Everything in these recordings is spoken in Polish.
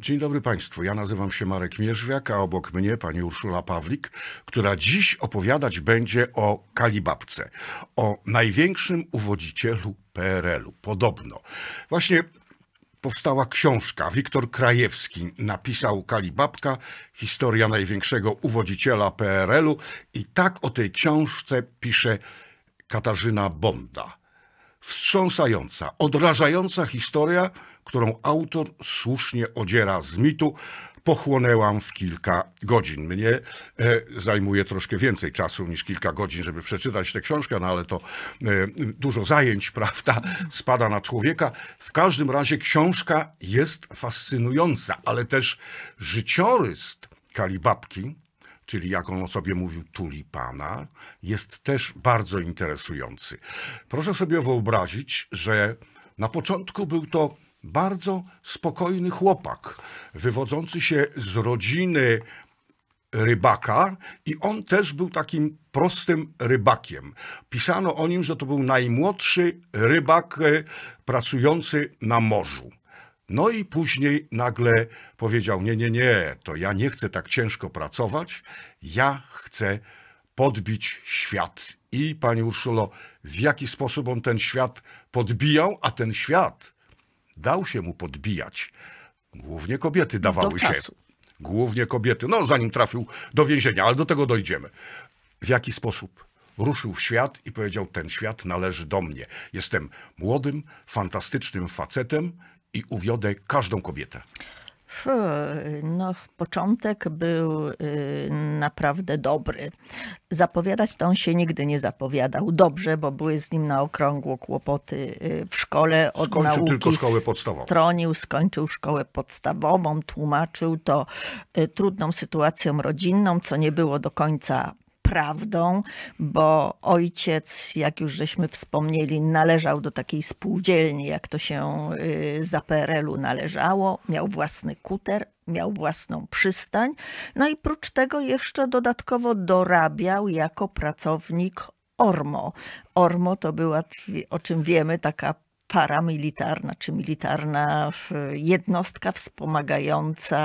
Dzień dobry Państwu. Ja nazywam się Marek Mierzwiak, a obok mnie pani Urszula Pawlik, która dziś opowiadać będzie o Kalibabce, o największym uwodzicielu PRL-u. Podobno. Właśnie powstała książka. Wiktor Krajewski napisał Kalibabka, historia największego uwodziciela PRL-u i tak o tej książce pisze Katarzyna Bonda. Wstrząsająca, odrażająca historia, którą autor słusznie odziera z mitu, pochłonęłam w kilka godzin. Mnie e, zajmuje troszkę więcej czasu niż kilka godzin, żeby przeczytać tę książkę, no ale to e, dużo zajęć, prawda, spada na człowieka. W każdym razie książka jest fascynująca, ale też życiorys Kalibabki, czyli jak on o sobie mówił, tulipana, jest też bardzo interesujący. Proszę sobie wyobrazić, że na początku był to bardzo spokojny chłopak, wywodzący się z rodziny rybaka i on też był takim prostym rybakiem. Pisano o nim, że to był najmłodszy rybak e, pracujący na morzu. No i później nagle powiedział: Nie, nie, nie, to ja nie chcę tak ciężko pracować, ja chcę podbić świat. I pani Urszulo, w jaki sposób on ten świat podbijał, a ten świat dał się mu podbijać. Głównie kobiety dawały do się. Czasu. Głównie kobiety, no zanim trafił do więzienia, ale do tego dojdziemy. W jaki sposób? Ruszył w świat i powiedział: Ten świat należy do mnie. Jestem młodym, fantastycznym facetem i uwiodę każdą kobietę. No, początek był y, naprawdę dobry. Zapowiadać to on się nigdy nie zapowiadał dobrze, bo były z nim na okrągło kłopoty y, w szkole. Od skończył nauki tylko szkołę podstawową. Tronił, skończył szkołę podstawową, tłumaczył to y, trudną sytuacją rodzinną, co nie było do końca prawdą, bo ojciec, jak już żeśmy wspomnieli, należał do takiej spółdzielni, jak to się y, za PRL-u należało, miał własny kuter, miał własną przystań, no i prócz tego jeszcze dodatkowo dorabiał jako pracownik Ormo. Ormo to była, o czym wiemy, taka paramilitarna czy militarna jednostka wspomagająca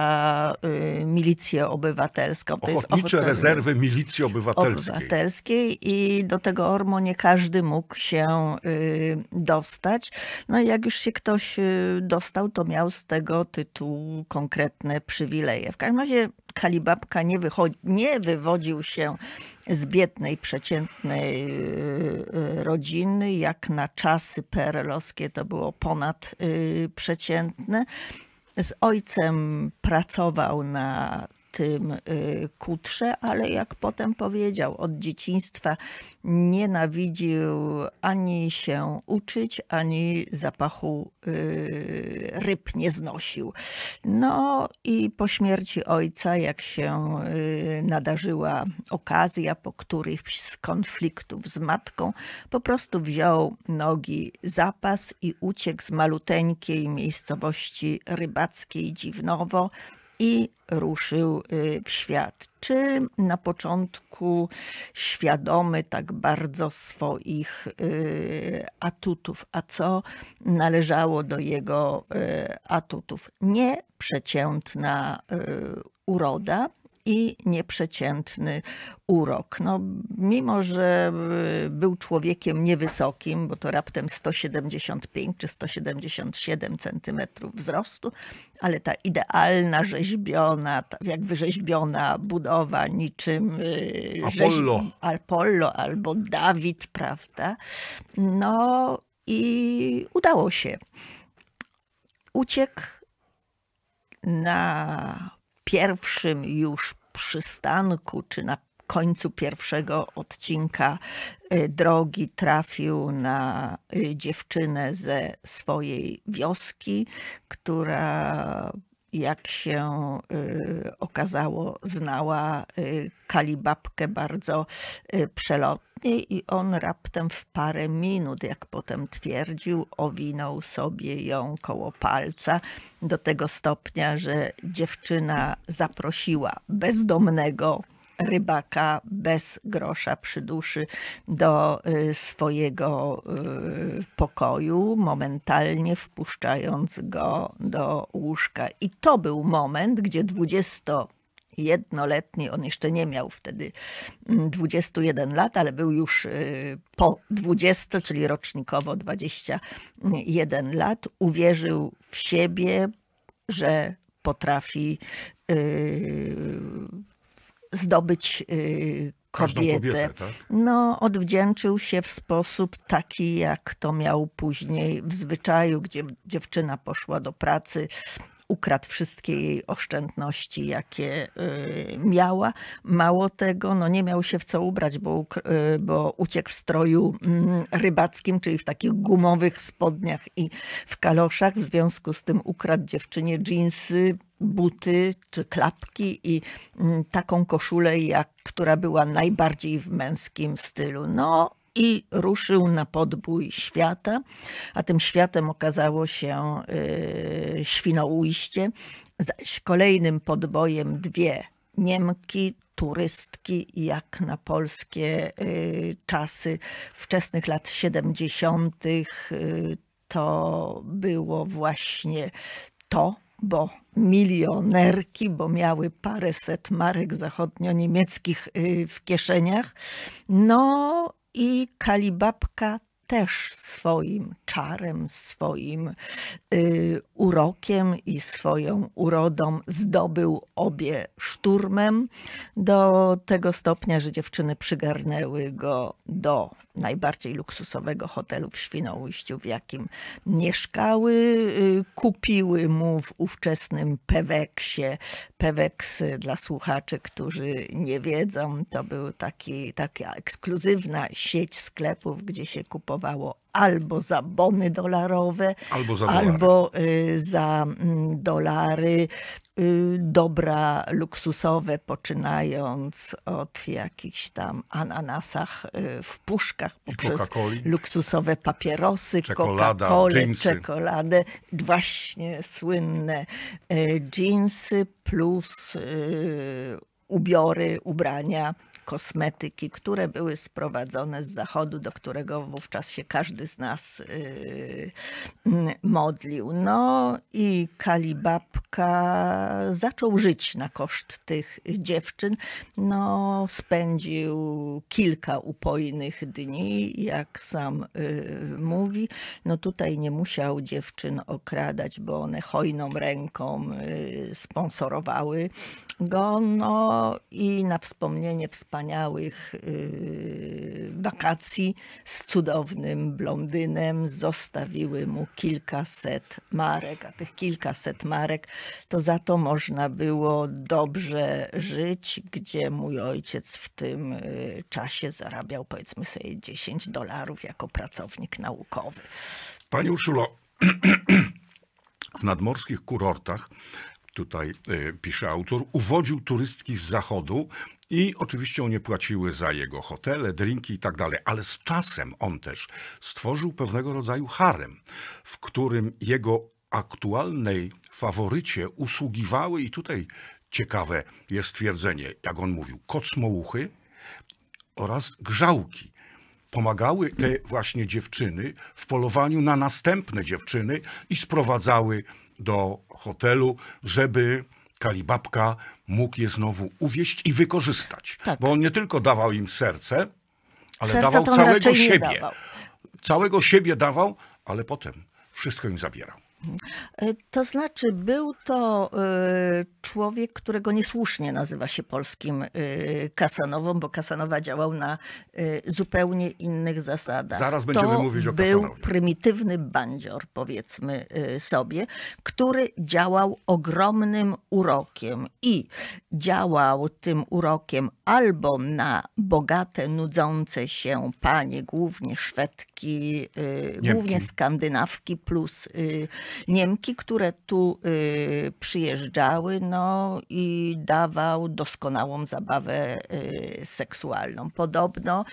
y, milicję obywatelską. To Ochotnicze jest rezerwy milicji obywatelskiej. obywatelskiej. I do tego ormo nie każdy mógł się y, dostać. No i jak już się ktoś y, dostał, to miał z tego tytułu konkretne przywileje. W każdym razie Kalibabka nie, nie wywodził się z biednej, przeciętnej y, y, rodziny. Jak na czasy perelowskie to było ponad y, przeciętne. Z ojcem pracował na tym y, Kutrze, ale jak potem powiedział, od dzieciństwa nienawidził ani się uczyć, ani zapachu y, ryb nie znosił. No i po śmierci ojca, jak się y, nadarzyła okazja, po których z konfliktów z matką, po prostu wziął nogi zapas i uciekł z maluteńkiej miejscowości rybackiej Dziwnowo i ruszył y, w świat. Czy na początku świadomy tak bardzo swoich y, atutów, a co należało do jego y, atutów? Nieprzeciętna uroda, i nieprzeciętny urok. No, mimo, że e, był człowiekiem niewysokim, bo to raptem 175 czy 177 centymetrów wzrostu, ale ta idealna, rzeźbiona, jak wyrzeźbiona budowa, niczym e, Apollo, Apollo albo Dawid, prawda? No i udało się. Uciekł na pierwszym już przystanku, czy na końcu pierwszego odcinka y, drogi trafił na y, dziewczynę ze swojej wioski, która jak się y, okazało, znała y, kalibabkę bardzo y, przelotnie i on raptem w parę minut, jak potem twierdził, owinął sobie ją koło palca do tego stopnia, że dziewczyna zaprosiła bezdomnego rybaka bez grosza przy duszy do y, swojego y, pokoju, momentalnie wpuszczając go do łóżka. I to był moment, gdzie 20 jednoletni, on jeszcze nie miał wtedy 21 mm, lat, ale był już y, po 20, czyli rocznikowo 21 lat, uwierzył w siebie, że potrafi zdobyć y, kobietę. kobietę tak? No, odwdzięczył się w sposób taki, jak to miał później w zwyczaju, gdzie dziewczyna poszła do pracy ukradł wszystkie jej oszczędności, jakie y, miała. Mało tego, no nie miał się w co ubrać, bo, y, bo uciekł w stroju mm, rybackim, czyli w takich gumowych spodniach i w kaloszach. W związku z tym ukradł dziewczynie dżinsy, buty czy klapki i mm, taką koszulę, jak, która była najbardziej w męskim stylu. No, i ruszył na podbój świata, a tym światem okazało się yy, Świnoujście, zaś kolejnym podbojem dwie Niemki, turystki, jak na polskie y, czasy wczesnych lat 70. Y, to było właśnie to, bo milionerki, bo miały paręset marek zachodnio-niemieckich y, w kieszeniach. No, i Kalibabka też swoim czarem, swoim y, urokiem i swoją urodą zdobył obie szturmem do tego stopnia, że dziewczyny przygarnęły go do najbardziej luksusowego hotelu w Świnoujściu, w jakim mieszkały. Y, kupiły mu w ówczesnym Peweksie. Peweks dla słuchaczy, którzy nie wiedzą, to był taki, taka ekskluzywna sieć sklepów, gdzie się kupowało albo za bony dolarowe, albo za, albo y, mm, dolary. za dolary, dobra luksusowe, poczynając od jakichś tam ananasach y, w puszkach, poprzez luksusowe papierosy, Coca-Colę, czekoladę, właśnie słynne jeansy y, plus ubiory, ubrania kosmetyki, które były sprowadzone z zachodu, do którego wówczas się każdy z nas yy, modlił. No i Kalibabka zaczął żyć na koszt tych dziewczyn. No, spędził kilka upojnych dni, jak sam yy, mówi. No tutaj nie musiał dziewczyn okradać, bo one hojną ręką yy, sponsorowały go. No i na wspomnienie wspaniałych yy, wakacji z cudownym blondynem zostawiły mu kilkaset marek, a tych kilkaset marek to za to można było dobrze żyć, gdzie mój ojciec w tym yy, czasie zarabiał powiedzmy sobie 10 dolarów jako pracownik naukowy. Pani Urszulo, w nadmorskich kurortach tutaj e, pisze autor, uwodził turystki z zachodu i oczywiście one płaciły za jego hotele, drinki i tak dalej, ale z czasem on też stworzył pewnego rodzaju harem, w którym jego aktualnej faworycie usługiwały i tutaj ciekawe jest twierdzenie, jak on mówił, kocmouchy oraz grzałki pomagały te właśnie dziewczyny w polowaniu na następne dziewczyny i sprowadzały do hotelu, żeby Kalibabka mógł je znowu uwieść i wykorzystać. Tak. Bo on nie tylko dawał im serce, ale dawał całego siebie. Dawał. Całego siebie dawał, ale potem wszystko im zabierał. E, to znaczy, był to e, człowiek, którego niesłusznie nazywa się polskim e, Kasanową, bo Kasanowa działał na zupełnie innych zasadach. Zaraz będziemy to mówić o To Był prymitywny bandzior, powiedzmy sobie, który działał ogromnym urokiem i działał tym urokiem albo na bogate, nudzące się panie, głównie Szwedki, Niemki. głównie Skandynawki plus Niemki, które tu y, przyjeżdżały, no i dawał doskonałą zabawę y, seksualną. Podobno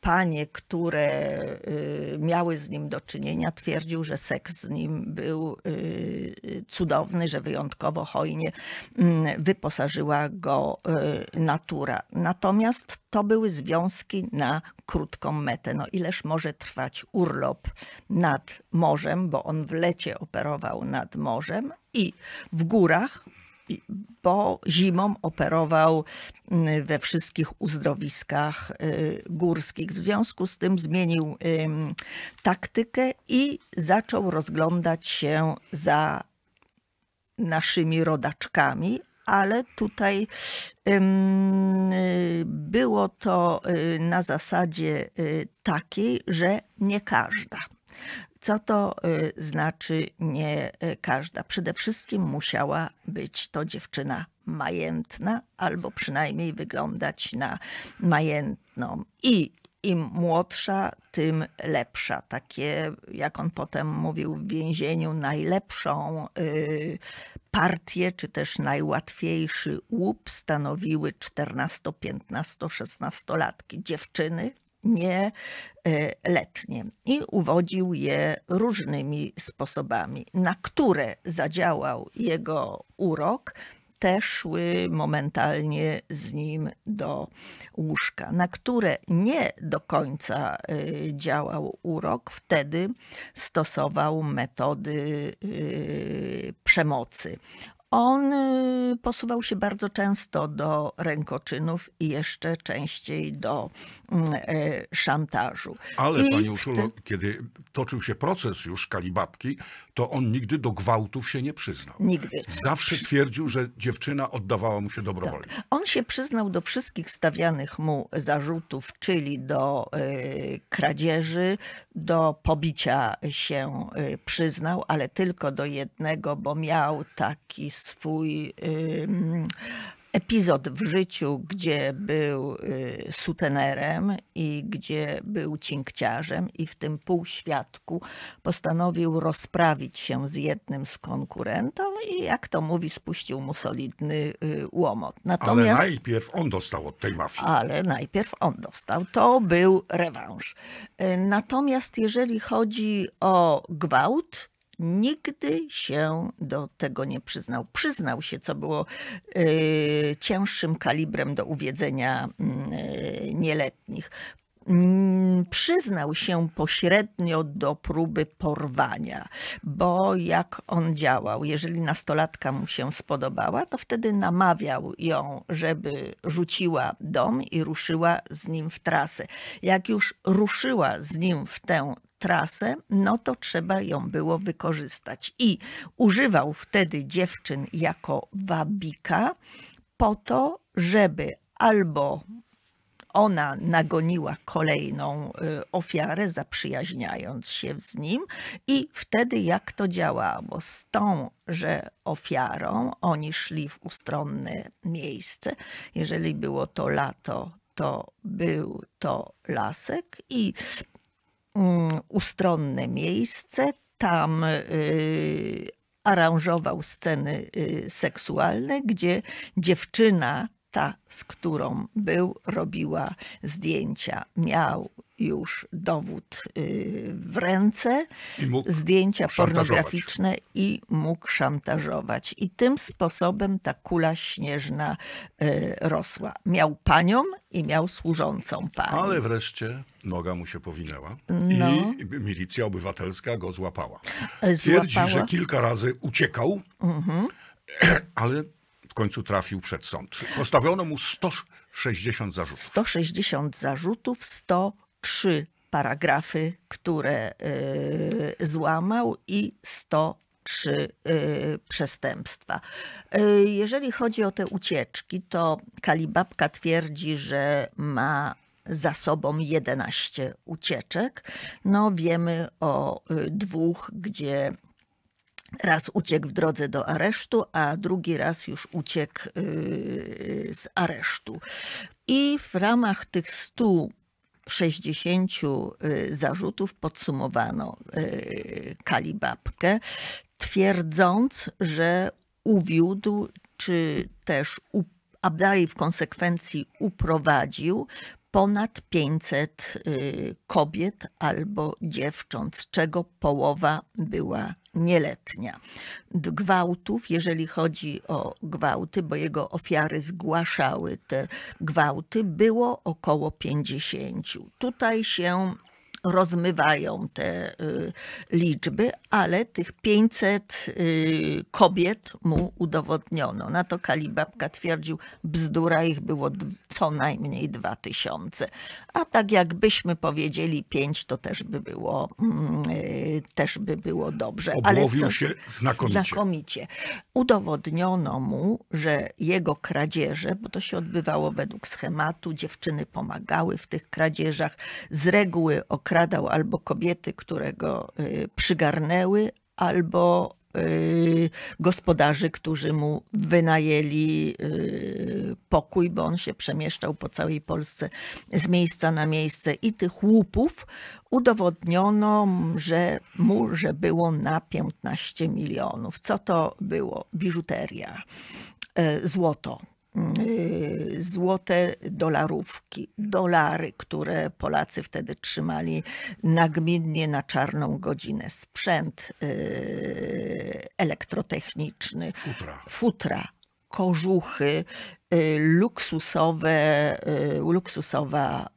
panie, które y, miały z nim do czynienia, twierdził, że seks z nim był y, cudowny, że wyjątkowo hojnie mm, wyposażyła go y, natura. Natomiast to były związki na krótką metę. No ileż może trwać urlop nad morzem, bo on w lecie operował nad morzem i w górach bo zimą operował mm, we wszystkich uzdrowiskach y, górskich. W związku z tym zmienił taktykę i zaczął rozglądać się za naszymi rodaczkami, ale tutaj było to y, na zasadzie y, takiej, że nie każda. Co to y, znaczy nie y, każda? Przede wszystkim musiała być to dziewczyna majętna, albo przynajmniej wyglądać na majętną. I im młodsza, tym lepsza. Takie, jak on potem mówił w więzieniu, najlepszą y, partię, czy też najłatwiejszy łup stanowiły 14, 15, 16 latki. Dziewczyny nieletnie e, i uwodził je różnymi sposobami. Na które zadziałał jego urok, te szły momentalnie z nim do łóżka. Na które nie do końca e, działał urok, wtedy stosował metody e, przemocy. On y, posuwał się bardzo często do rękoczynów i jeszcze częściej do mm, e, szantażu. Ale I pani Uszulo, ty... kiedy toczył się proces już Kalibabki, to on nigdy do gwałtów się nie przyznał. Nigdy. Zawsze twierdził, że dziewczyna oddawała mu się dobrowolnie. Tak. On się przyznał do wszystkich stawianych mu zarzutów, czyli do y, kradzieży, do pobicia się y, przyznał, ale tylko do jednego, bo miał taki swój epizod w życiu, gdzie był y, sutenerem i gdzie był cinkciarzem i w tym półświadku postanowił rozprawić się z jednym z konkurentów i jak to mówi, spuścił mu solidny y, łomot. Natomiast, ale najpierw on dostał od tej mafii. Ale najpierw on dostał. To był rewanż. Y, natomiast jeżeli chodzi o gwałt, nigdy się do tego nie przyznał. Przyznał się, co było y, cięższym kalibrem do uwiedzenia mm, y, nieletnich. Mm, przyznał się pośrednio do próby porwania, bo jak on działał, jeżeli nastolatka mu się spodobała, to wtedy namawiał ją, żeby rzuciła dom i ruszyła z nim w trasę. Jak już ruszyła z nim w tę trasę, no to trzeba ją było wykorzystać. I używał wtedy dziewczyn jako wabika po to, żeby albo ona nagoniła kolejną y, ofiarę, zaprzyjaźniając się z nim, i wtedy jak to działało? Z tą, że ofiarą oni szli w ustronne miejsce. Jeżeli było to lato, to był to lasek i Mm, ustronne miejsce. Tam y, aranżował sceny y, seksualne, gdzie dziewczyna ta, z którą był, robiła zdjęcia. Miał już dowód y, w ręce, zdjęcia pornograficzne i mógł szantażować. I tym sposobem ta kula śnieżna y, rosła. Miał panią i miał służącą panią. Ale wreszcie noga mu się powinęła no. i milicja obywatelska go złapała. E, Twierdzi, że kilka razy uciekał, mhm. ale końcu trafił przed sąd. Postawiono mu 160 zarzutów. 160 zarzutów, 103 paragrafy, które e, złamał i 103 e, przestępstwa. E, jeżeli chodzi o te ucieczki, to Kalibabka twierdzi, że ma za sobą 11 ucieczek. No wiemy o dwóch, gdzie Raz uciekł w drodze do aresztu, a drugi raz już uciekł y, z aresztu. I w ramach tych 160 60 y, zarzutów podsumowano y, Kalibabkę, twierdząc, że uwiódł czy też, a dalej w konsekwencji uprowadził ponad 500 y, kobiet albo dziewcząt, z czego połowa była nieletnia. Gwałtów, jeżeli chodzi o gwałty, bo jego ofiary zgłaszały te gwałty, było około 50. Tutaj się rozmywają te y, liczby, ale tych 500 y, kobiet mu udowodniono. Na to Kalibabka twierdził, bzdura ich było co najmniej 2000. A tak jakbyśmy powiedzieli 5, to też by było, mm, y, też by było dobrze. Obłowił ale co, się znakomicie. znakomicie. Udowodniono mu, że jego kradzieże, bo to się odbywało według schematu, dziewczyny pomagały w tych kradzieżach, z reguły określają okradał albo kobiety, które go y, przygarnęły, albo y, gospodarzy, którzy mu wynajęli y, pokój, bo on się przemieszczał po całej Polsce z miejsca na miejsce i tych łupów udowodniono że mu, że było na 15 milionów. Co to było? Biżuteria, złoto, Y, złote dolarówki, dolary, które Polacy wtedy trzymali nagminnie na czarną godzinę, sprzęt y, elektrotechniczny, futra, futra kożuchy, Y, luksusowe, y, luksusowa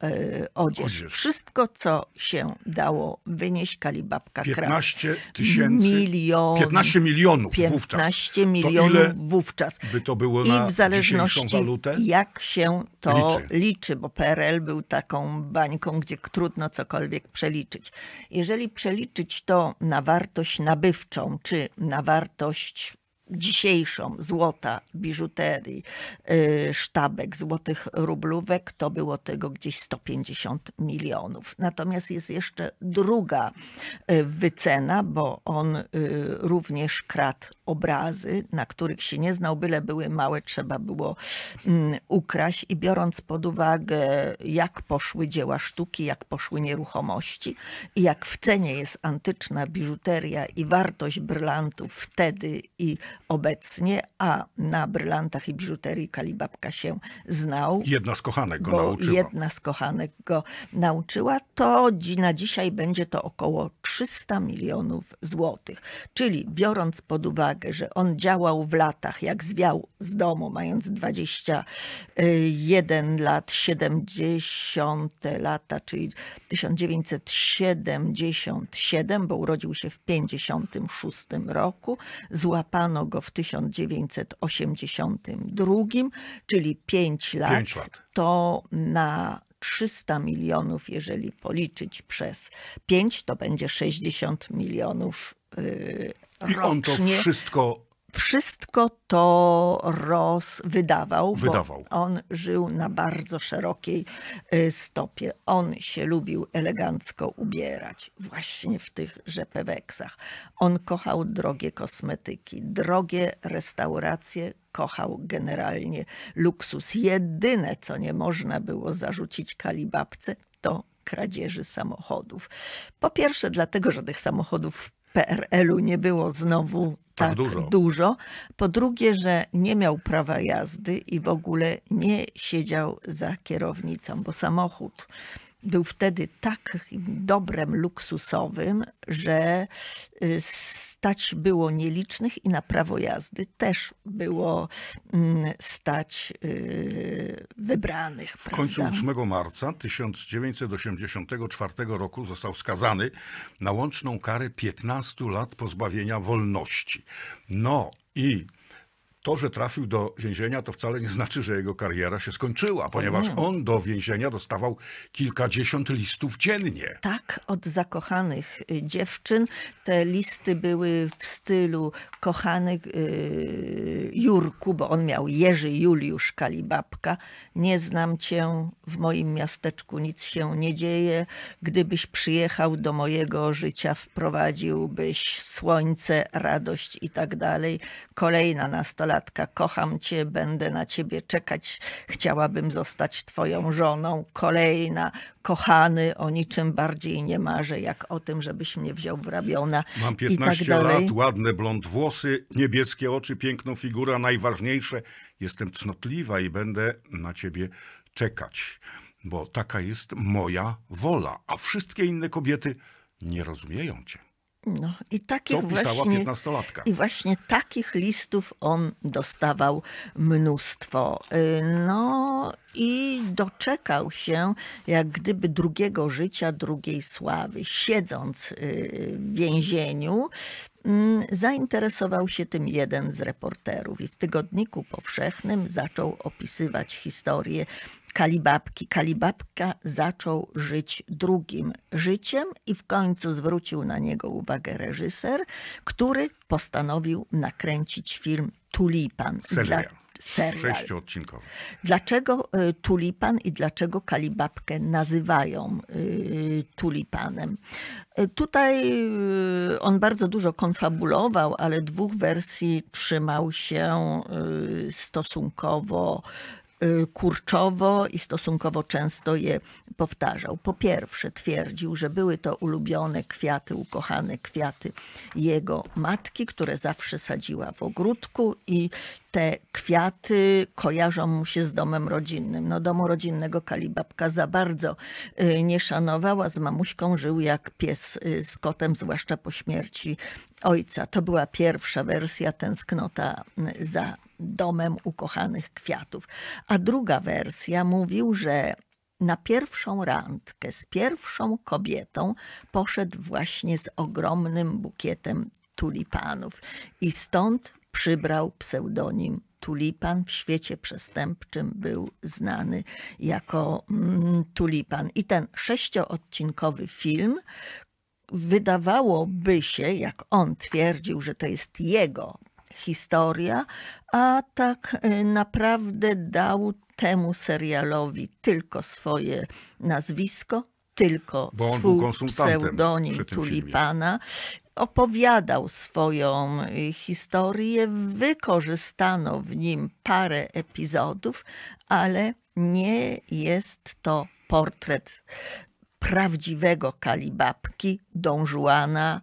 y, odzież. odzież. Wszystko, co się dało wynieść, Kalibabka 15 tysięcy, Milion, 15 milionów 15 wówczas. 15 milionów wówczas. By to było I w zależności jak się to liczy. liczy, bo PRL był taką bańką, gdzie trudno cokolwiek przeliczyć. Jeżeli przeliczyć to na wartość nabywczą, czy na wartość dzisiejszą złota, biżuterii, y, sztabek złotych rublówek, to było tego gdzieś 150 milionów. Natomiast jest jeszcze druga y, wycena, bo on y, również kradł obrazy, na których się nie znał, byle były małe, trzeba było mm, ukraść i biorąc pod uwagę, jak poszły dzieła sztuki, jak poszły nieruchomości i jak w cenie jest antyczna biżuteria i wartość brylantów wtedy i obecnie, a na brylantach i biżuterii Kalibabka się znał. Jedna z kochanek go nauczyła. Jedna z kochanek go nauczyła. To na dzisiaj będzie to około 300 milionów złotych. Czyli biorąc pod uwagę, że on działał w latach, jak zwiał z domu, mając 21 y, lat, 70 lata, czyli 1977, bo urodził się w 56 roku, złapano go w 1982, czyli 5 lat, lat. to na 300 milionów, jeżeli policzyć przez 5, to będzie 60 milionów. Yy, I rocznie. on to wszystko wszystko to Ross wydawał, wydawał. on żył na bardzo szerokiej y, stopie. On się lubił elegancko ubierać, właśnie w tych rzepeweksach. On kochał drogie kosmetyki, drogie restauracje, kochał generalnie luksus. Jedyne, co nie można było zarzucić kalibabce, to kradzieży samochodów. Po pierwsze, dlatego, że tych samochodów PRL-u nie było znowu tak, tak dużo. dużo. Po drugie, że nie miał prawa jazdy i w ogóle nie siedział za kierownicą, bo samochód był wtedy takim dobrem luksusowym, że y, stać było nielicznych i na prawo jazdy też było mm, stać y, wybranych. W końcu 8 marca 1984 roku został skazany na łączną karę 15 lat pozbawienia wolności. No i to, że trafił do więzienia, to wcale nie znaczy, że jego kariera się skończyła, ponieważ on do więzienia dostawał kilkadziesiąt listów dziennie. Tak, od zakochanych y, dziewczyn. Te listy były w stylu kochanych yy, Jurku, bo on miał Jerzy Juliusz Kalibabka. Nie znam cię, w moim miasteczku nic się nie dzieje. Gdybyś przyjechał do mojego życia, wprowadziłbyś słońce, radość i tak dalej. Kolejna nastolatka nastolatka, kocham cię, będę na ciebie czekać, chciałabym zostać twoją żoną. Kolejna, kochany, o niczym bardziej nie marzę, jak o tym, żebyś mnie wziął w rabiona. Mam 15 tak lat, ładne blond włosy, niebieskie oczy, piękną figurę, najważniejsze, jestem cnotliwa i będę na ciebie czekać, bo taka jest moja wola, a wszystkie inne kobiety nie rozumieją cię. No, i takich to pisała I właśnie takich listów on dostawał mnóstwo. Y, no i doczekał się jak gdyby drugiego życia, drugiej sławy. Siedząc y, w więzieniu, Mm, zainteresował się tym jeden z reporterów i w tygodniku powszechnym zaczął opisywać historię Kalibabki. Kalibabka zaczął żyć drugim życiem i w końcu zwrócił na niego uwagę reżyser, który postanowił nakręcić film Tulipan. Seria serial. Sześciodcinkowy. Dlaczego e, tulipan i dlaczego kalibabkę nazywają e, tulipanem? E, tutaj on bardzo dużo konfabulował, ale dwóch wersji trzymał się stosunkowo Y, kurczowo i stosunkowo często je powtarzał. Po pierwsze, twierdził, że były to ulubione kwiaty, ukochane kwiaty jego matki, które zawsze sadziła w ogródku i te kwiaty kojarzą mu się z domem rodzinnym. No domu rodzinnego Kalibabka za bardzo y, nie szanowała, z mamuśką żył jak pies y, z kotem, zwłaszcza po śmierci ojca. To była pierwsza wersja, tęsknota za domem ukochanych kwiatów. A druga wersja mówił, że na pierwszą randkę z pierwszą kobietą poszedł właśnie z ogromnym bukietem tulipanów i stąd przybrał pseudonim tulipan w świecie przestępczym był znany jako mm, tulipan. I ten sześcioodcinkowy film, wydawałoby się, jak on twierdził, że to jest jego historia, a tak y, naprawdę dał temu serialowi tylko swoje nazwisko, tylko swój pseudonim Tulipana. Opowiadał swoją y, historię, wykorzystano w nim parę epizodów, ale nie jest to portret prawdziwego kalibabki, dążuana,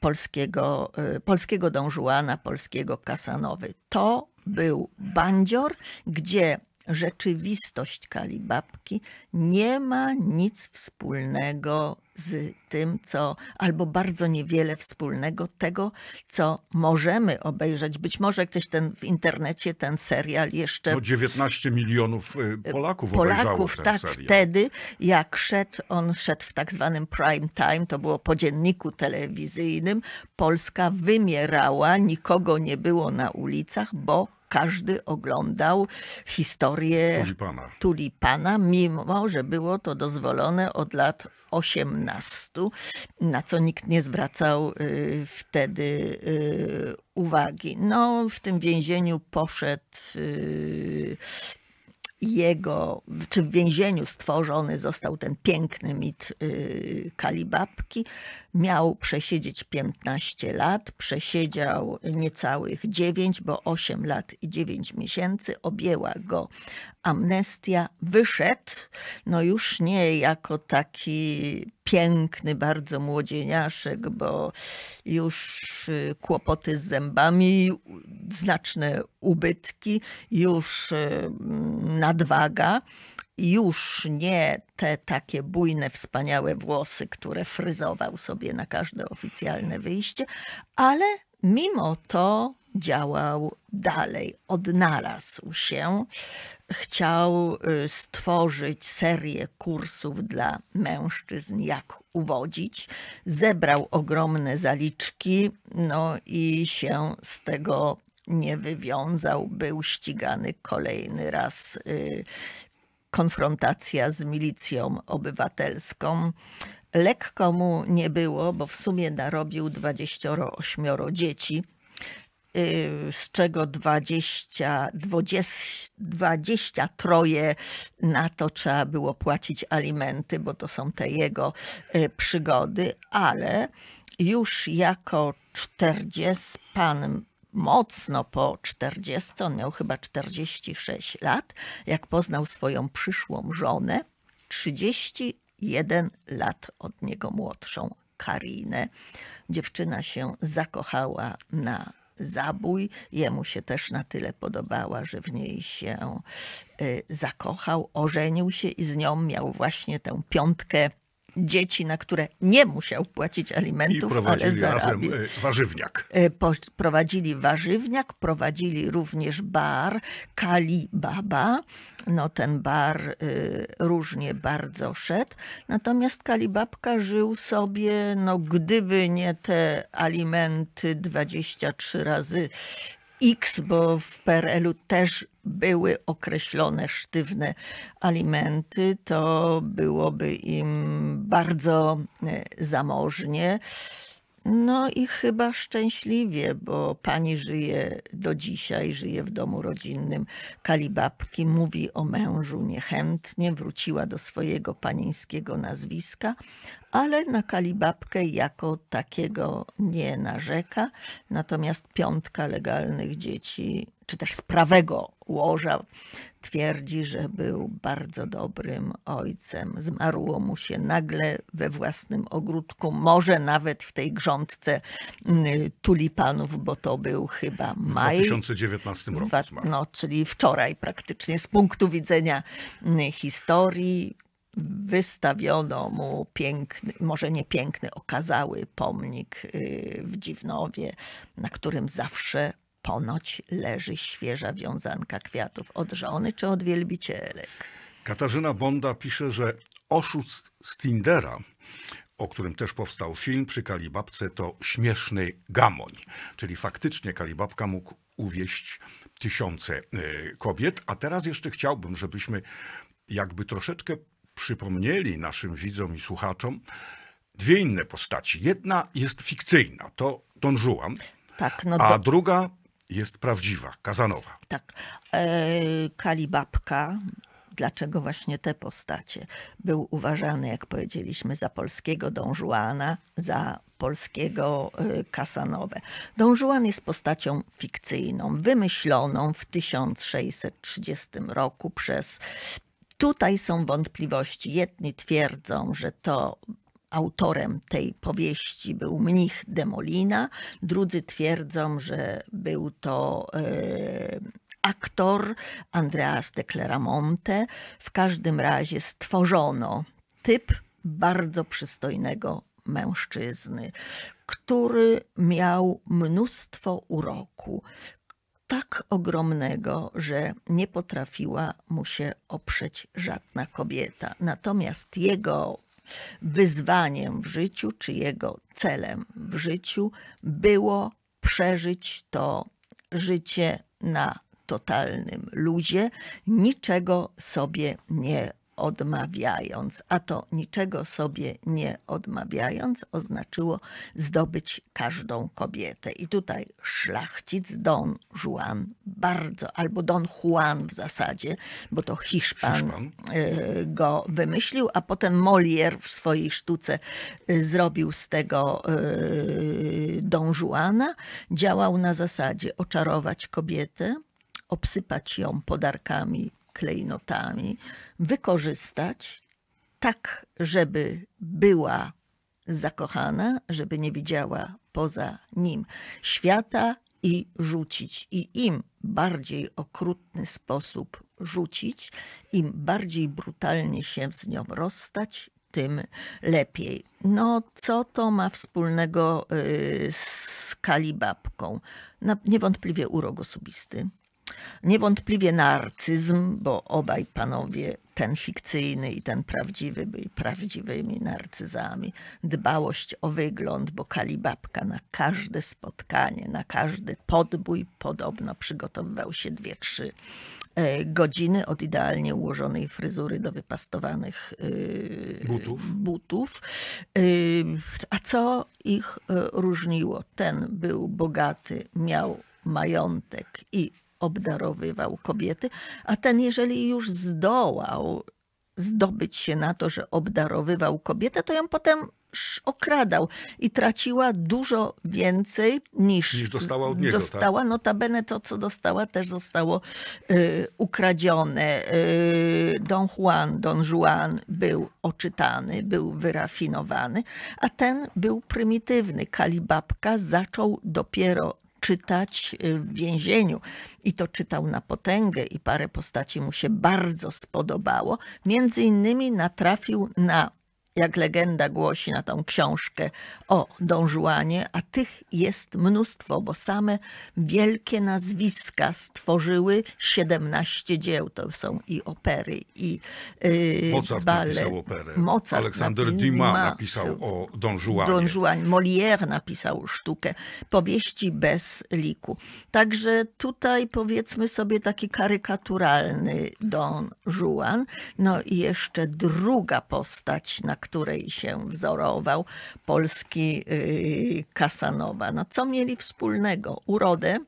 polskiego, polskiego Juana, polskiego y, kasanowy. To był bandzior, gdzie rzeczywistość Kalibabki nie ma nic wspólnego z tym, co, albo bardzo niewiele wspólnego tego, co możemy obejrzeć. Być może ktoś ten w internecie ten serial jeszcze. No 19 milionów y, Polaków Polaków, tak, serial. wtedy jak szedł, on szedł w tak zwanym prime time, to było po dzienniku telewizyjnym. Polska wymierała, nikogo nie było na ulicach, bo każdy oglądał historię tulipana. tulipana, mimo że było to dozwolone od lat 18, na co nikt nie zwracał y, wtedy y, uwagi. No, w tym więzieniu poszedł y, jego, czy w więzieniu stworzony został ten piękny mit y, Kalibabki. Miał przesiedzieć 15 lat, przesiedział niecałych 9, bo 8 lat i 9 miesięcy. Objęła go amnestia, wyszedł, no już nie jako taki piękny bardzo młodzieniaszek, bo już y, kłopoty z zębami, znaczne ubytki, już y, mm, nadwaga. Już nie te takie bujne, wspaniałe włosy, które fryzował sobie na każde oficjalne wyjście, ale mimo to działał dalej, odnalazł się chciał y, stworzyć serię kursów dla mężczyzn, jak uwodzić. Zebrał ogromne zaliczki, no i się z tego nie wywiązał. Był ścigany kolejny raz. Y, konfrontacja z milicją obywatelską. Lekko mu nie było, bo w sumie narobił 28 dzieci Y, z czego 20, 20, 20 troje na to trzeba było płacić alimenty, bo to są te jego y, przygody, ale już jako 40 pan mocno po 40, on miał chyba 46 lat, jak poznał swoją przyszłą żonę, 31 lat od niego młodszą, Karinę. Dziewczyna się zakochała na zabój. Jemu się też na tyle podobała, że w niej się y, zakochał, ożenił się i z nią miał właśnie tę piątkę dzieci, na które nie musiał płacić alimentów, I ale zarabił. Razem e, warzywniak. E, prowadzili warzywniak, prowadzili również bar Kali Baba. No ten bar e, różnie bardzo szedł. Natomiast Kali Babka żył sobie, no gdyby nie te alimenty 23 razy X, bo w PRL-u też były określone sztywne alimenty, to byłoby im bardzo e, zamożnie. No i chyba szczęśliwie, bo pani żyje do dzisiaj, żyje w domu rodzinnym Kalibabki, mówi o mężu niechętnie, wróciła do swojego panieńskiego nazwiska, ale na Kalibabkę jako takiego nie narzeka. Natomiast piątka legalnych dzieci, czy też z prawego łoża Twierdzi, że był bardzo dobrym ojcem. Zmarło mu się nagle we własnym ogródku, może nawet w tej grządce mm, tulipanów, bo to był chyba maj. W 2019 roku. No, czyli wczoraj praktycznie z punktu widzenia mm, historii wystawiono mu piękny, może nie piękny, okazały pomnik y, w Dziwnowie, na którym zawsze ponoć leży świeża wiązanka kwiatów od żony czy od wielbicielek. Katarzyna Bonda pisze, że oszust z Tindera o którym też powstał film przy Kalibabce, to śmieszny gamoń. Czyli faktycznie Kalibabka mógł uwieść tysiące e, kobiet. A teraz jeszcze chciałbym, żebyśmy jakby troszeczkę przypomnieli naszym widzom i słuchaczom dwie inne postaci. Jedna jest fikcyjna, to Don Juan, tak, no a do... druga jest prawdziwa, kazanowa. Tak. E, Kalibabka, dlaczego właśnie te postacie, był uważany, jak powiedzieliśmy, za polskiego Don Juana, za polskiego e, Kasanowe. Don Juan jest postacią fikcyjną, wymyśloną w 1630 roku przez Tutaj są wątpliwości. Jedni twierdzą, że to autorem tej powieści był mnich Demolina, drudzy twierdzą, że był to e, aktor Andreas de Cleramonte. W każdym razie stworzono typ bardzo przystojnego mężczyzny, który miał mnóstwo uroku. Tak ogromnego, że nie potrafiła mu się oprzeć żadna kobieta. Natomiast jego wyzwaniem w życiu, czy jego celem w życiu było przeżyć to życie na totalnym luzie, niczego sobie nie odmawiając, a to niczego sobie nie odmawiając oznaczyło zdobyć każdą kobietę. I tutaj szlachcic Don Juan bardzo, albo Don Juan w zasadzie, bo to Hiszpan, Hiszpan. E, go wymyślił, a potem Molière w swojej sztuce e, zrobił z tego e, Don Juana. Działał na zasadzie oczarować kobietę, obsypać ją podarkami klejnotami wykorzystać tak, żeby była zakochana, żeby nie widziała poza nim świata i rzucić. I im bardziej okrutny sposób rzucić, im bardziej brutalnie się z nią rozstać, tym lepiej. No, co to ma wspólnego y, z kalibabką? Niewątpliwie urok osobisty. Niewątpliwie narcyzm, bo obaj panowie, ten fikcyjny i ten prawdziwy, byli prawdziwymi narcyzami. Dbałość o wygląd, bo kalibabka na każde spotkanie, na każdy podbój podobno przygotowywał się dwie, trzy e, godziny od idealnie ułożonej fryzury do wypastowanych e, butów. butów. E, a co ich różniło? Ten był bogaty, miał majątek i obdarowywał kobiety, a ten, jeżeli już zdołał zdobyć się na to, że obdarowywał kobietę, to ją potem okradał i traciła dużo więcej niż, niż dostała od niego. Tak? Dostała, tak? notabene to, co dostała, też zostało y, ukradzione. Y, Don Juan, Don Juan był oczytany, był wyrafinowany, a ten był prymitywny. Kalibabka zaczął dopiero czytać y, w więzieniu. I to czytał na potęgę i parę postaci mu się bardzo spodobało. Między innymi natrafił na jak legenda głosi, na tą książkę o Don Juanie, a tych jest mnóstwo, bo same wielkie nazwiska stworzyły 17 dzieł. To są i opery, i yy, Mozart balet. napisał operę. Mozart Aleksander napi Dumas, Dumas napisał o Don Juanie. Don Juan. Molière napisał sztukę. Powieści bez liku. Także tutaj powiedzmy sobie taki karykaturalny Don Juan. No i jeszcze druga postać, na której się wzorował polski Casanowa. Y, no co mieli wspólnego? Urodę.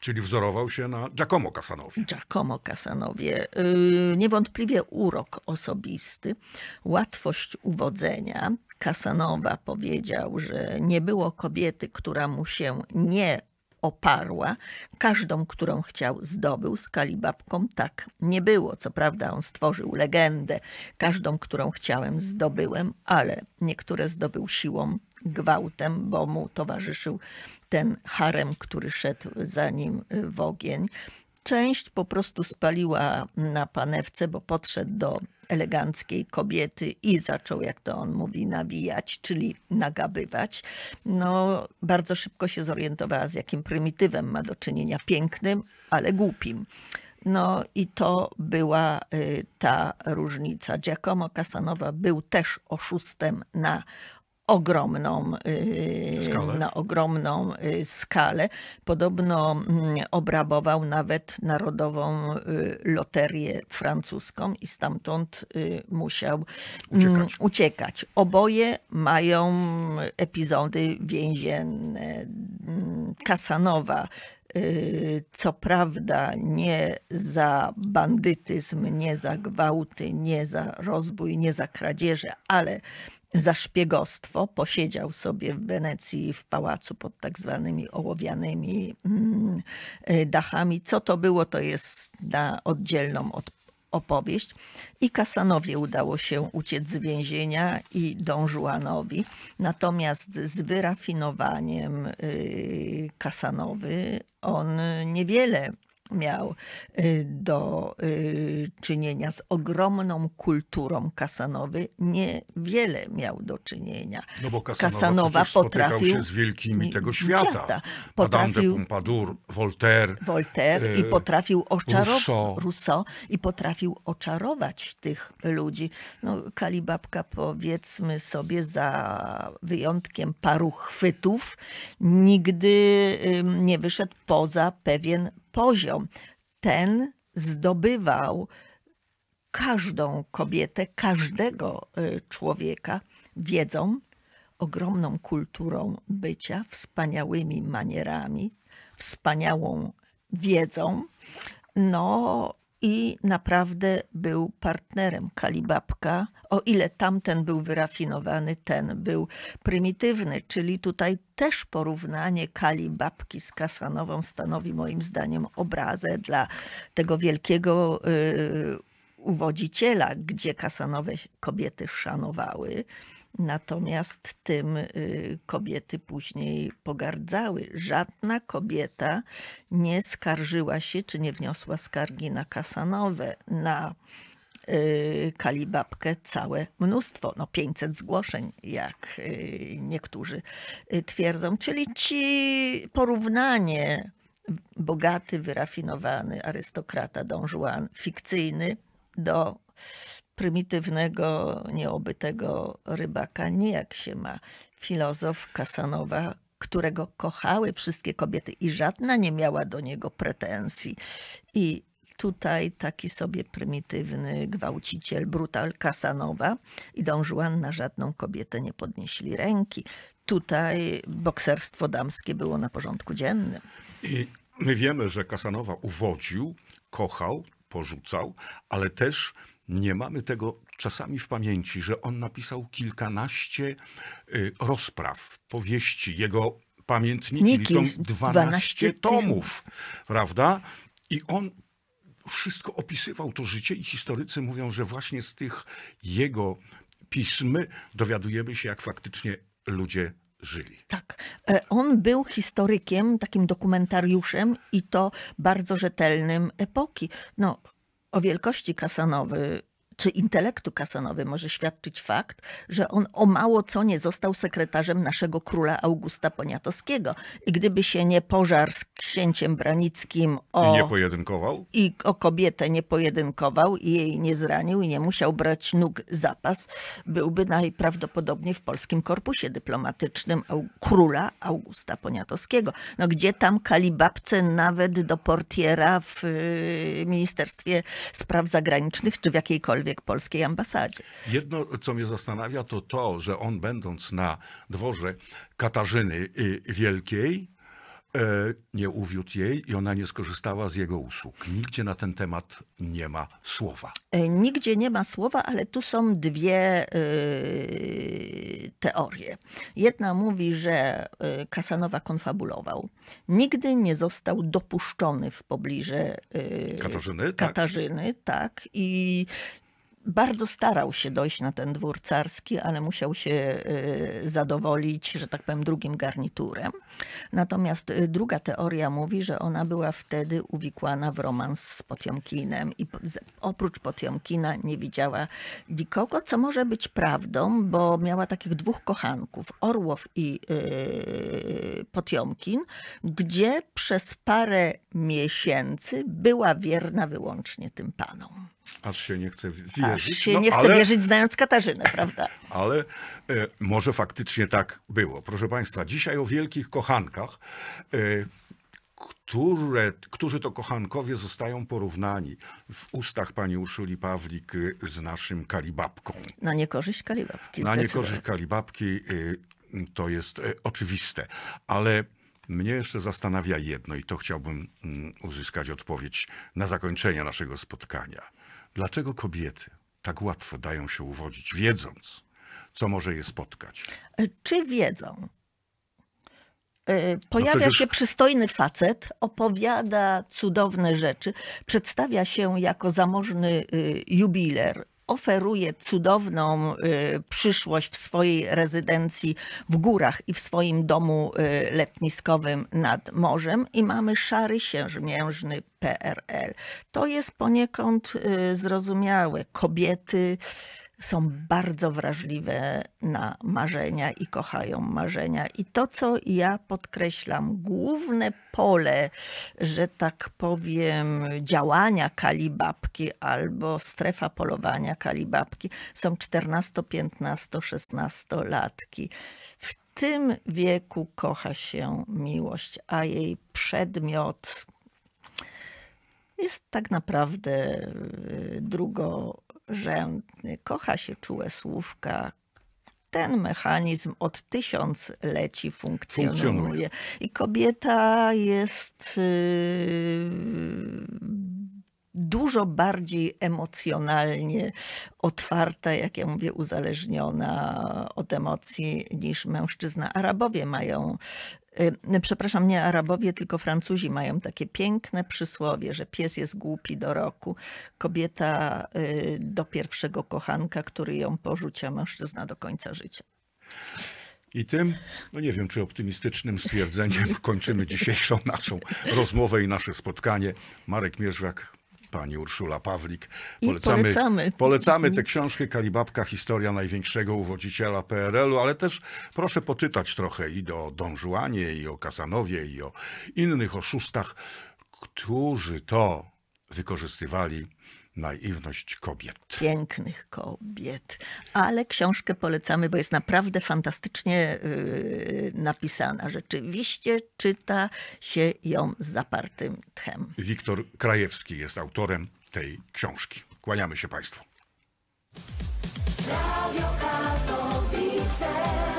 Czyli wzorował się na Giacomo Casanowie. Giacomo Casanowie. Y, niewątpliwie urok osobisty, łatwość uwodzenia. Casanowa powiedział, że nie było kobiety, która mu się nie oparła. Każdą, którą chciał, zdobył. Z Kalibabką tak nie było. Co prawda on stworzył legendę. Każdą, którą chciałem, zdobyłem, ale niektóre zdobył siłą, gwałtem, bo mu towarzyszył ten harem, który szedł za nim w ogień. Część po prostu spaliła na panewce, bo podszedł do eleganckiej kobiety i zaczął, jak to on mówi, nawijać, czyli nagabywać. No, bardzo szybko się zorientowała, z jakim prymitywem ma do czynienia pięknym, ale głupim. No i to była y, ta różnica. Giacomo Casanova był też oszustem na ogromną, y, na ogromną y, skalę. Podobno mm, obrabował nawet Narodową y, Loterię Francuską i stamtąd musiał mm, uciekać. uciekać. Oboje mają epizody więzienne. Kasanowa co prawda nie za bandytyzm, nie za gwałty, nie za rozbój, nie za kradzieże, ale za szpiegostwo. Posiedział sobie w Wenecji w pałacu pod tak zwanymi ołowianymi mm, y, dachami. Co to było, to jest na oddzielną opowieść i Kasanowie udało się uciec z więzienia i Don Juanowi. Natomiast z wyrafinowaniem y, Kasanowy on niewiele miał y, do y, czynienia z ogromną kulturą Kasanowy, niewiele miał do czynienia. No bo Kasanowa, Kasanowa potrafił się z wielkimi tego świata. świata. Potrafił Pompadour, Voltaire, Voltaire i y, potrafił oczarować Rousseau. Rousseau. i potrafił oczarować tych ludzi. No, Kalibabka powiedzmy sobie za wyjątkiem paru chwytów nigdy nie wyszedł poza pewien poziom. Ten zdobywał każdą kobietę, każdego y, człowieka wiedzą, ogromną kulturą bycia, wspaniałymi manierami, wspaniałą wiedzą, no i naprawdę był partnerem Kalibabka. O ile tamten był wyrafinowany, ten był prymitywny, czyli tutaj też porównanie Kalibabki z Kasanową stanowi moim zdaniem obrazę dla tego wielkiego yy, uwodziciela, gdzie kasanowe kobiety szanowały. Natomiast tym y, kobiety później pogardzały. Żadna kobieta nie skarżyła się, czy nie wniosła skargi na kasanowe, na y, kalibabkę całe mnóstwo, no 500 zgłoszeń, jak y, niektórzy twierdzą. Czyli ci porównanie bogaty, wyrafinowany arystokrata Don Juan, fikcyjny do prymitywnego, nieobytego rybaka, nie jak się ma filozof Kasanowa, którego kochały wszystkie kobiety i żadna nie miała do niego pretensji. I tutaj taki sobie prymitywny gwałciciel, brutal Kasanowa i Don Juan na żadną kobietę nie podnieśli ręki. Tutaj bokserstwo damskie było na porządku dziennym. I my wiemy, że Kasanowa uwodził, kochał, porzucał, ale też nie mamy tego czasami w pamięci, że on napisał kilkanaście y, rozpraw, powieści, jego pamiętniki liczą 12, 12 tomów, prawda? I on wszystko opisywał to życie i historycy mówią, że właśnie z tych jego pism dowiadujemy się, jak faktycznie ludzie żyli. Tak. E, on był historykiem, takim dokumentariuszem i to bardzo rzetelnym epoki. No, o wielkości kasanowy czy intelektu kasanowy może świadczyć fakt, że on o mało co nie został sekretarzem naszego króla Augusta Poniatowskiego. I gdyby się nie pożar z księciem Branickim o... I nie pojedynkował? I o kobietę nie pojedynkował i jej nie zranił i nie musiał brać nóg zapas, byłby najprawdopodobniej w polskim korpusie dyplomatycznym króla Augusta Poniatowskiego. No gdzie tam kalibabce nawet do portiera w y, Ministerstwie Spraw Zagranicznych czy w jakiejkolwiek jakiejkolwiek polskiej ambasadzie. Jedno, co mnie zastanawia, to to, że on będąc na dworze Katarzyny y, Wielkiej, e, nie uwiódł jej i ona nie skorzystała z jego usług. Nigdzie na ten temat nie ma słowa. E, nigdzie nie ma słowa, ale tu są dwie yy, teorie. Jedna mówi, że y, Kasanowa konfabulował. Nigdy nie został dopuszczony w pobliże yy, Katarzyny. Katarzyny, tak. tak. I bardzo starał się dojść na ten dwór carski, ale musiał się y, zadowolić, że tak powiem, drugim garniturem. Natomiast y, druga teoria mówi, że ona była wtedy uwikłana w romans z Potiomkinem i oprócz Potiomkina nie widziała nikogo, co może być prawdą, bo miała takich dwóch kochanków, Orłow i y, Potiomkin, gdzie przez parę miesięcy była wierna wyłącznie tym panom. Aż się nie chce wierzyć. Aż się no, nie chce ale, wierzyć, znając Katarzynę, prawda? Ale e, może faktycznie tak było. Proszę Państwa, dzisiaj o wielkich kochankach. E, które, którzy to kochankowie zostają porównani w ustach pani Urszuli Pawlik e, z naszym kalibabką. Na niekorzyść kalibabki. Na niekorzyść kalibabki e, to jest e, oczywiste, ale mnie jeszcze zastanawia jedno i to chciałbym mm, uzyskać odpowiedź na zakończenie naszego spotkania. Dlaczego kobiety tak łatwo dają się uwodzić, wiedząc, co może je spotkać? E, czy wiedzą? E, pojawia no się przystojny facet, opowiada cudowne rzeczy, przedstawia się jako zamożny y, jubiler, oferuje cudowną y, przyszłość w swojej rezydencji w górach i w swoim domu y, letniskowym nad morzem i mamy szary siermiężny PRL. To jest poniekąd y, zrozumiałe. Kobiety są bardzo wrażliwe na marzenia i kochają marzenia. I to, co ja podkreślam, główne pole, że tak powiem, działania kalibabki albo strefa polowania kalibabki są 14, 15, 16 latki. W tym wieku kocha się miłość, a jej przedmiot jest tak naprawdę drugo y, rzędny, kocha się czułe słówka, ten mechanizm od tysiącleci funkcjonuje. funkcjonuje. I kobieta jest y, dużo bardziej emocjonalnie otwarta, jak ja mówię, uzależniona od emocji niż mężczyzna. Arabowie mają y, przepraszam, nie Arabowie, tylko Francuzi mają takie piękne przysłowie, że pies jest głupi do roku, kobieta y, do pierwszego kochanka, który ją porzuci, a mężczyzna do końca życia. I tym, no nie wiem, czy optymistycznym stwierdzeniem kończymy dzisiejszą naszą rozmowę i nasze spotkanie. Marek Mierzwiak, pani Urszula Pawlik. Polecamy, I polecamy. polecamy tę książkę Kalibabka, historia największego uwodziciela PRL-u, ale też proszę poczytać trochę i do Don Juanie, i o Kasanowie, i o innych oszustach, którzy to wykorzystywali Naiwność kobiet. Pięknych kobiet. Ale książkę polecamy, bo jest naprawdę fantastycznie yy, napisana. Rzeczywiście czyta się ją z zapartym tchem. Wiktor Krajewski jest autorem tej książki. Kłaniamy się Państwu. Radio Katowice.